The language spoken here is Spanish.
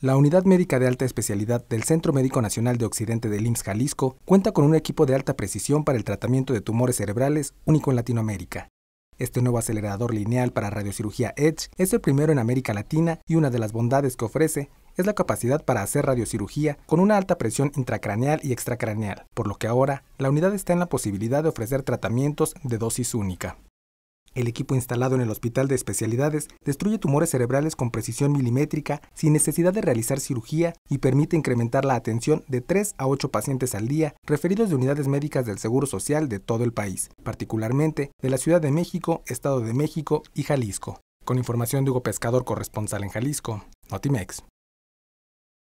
La Unidad Médica de Alta Especialidad del Centro Médico Nacional de Occidente del IMSS Jalisco cuenta con un equipo de alta precisión para el tratamiento de tumores cerebrales único en Latinoamérica. Este nuevo acelerador lineal para radiocirugía Edge es el primero en América Latina y una de las bondades que ofrece es la capacidad para hacer radiocirugía con una alta presión intracraneal y extracraneal, por lo que ahora la unidad está en la posibilidad de ofrecer tratamientos de dosis única. El equipo instalado en el Hospital de Especialidades destruye tumores cerebrales con precisión milimétrica sin necesidad de realizar cirugía y permite incrementar la atención de 3 a 8 pacientes al día referidos de unidades médicas del Seguro Social de todo el país, particularmente de la Ciudad de México, Estado de México y Jalisco. Con información de Hugo Pescador, corresponsal en Jalisco, Notimex.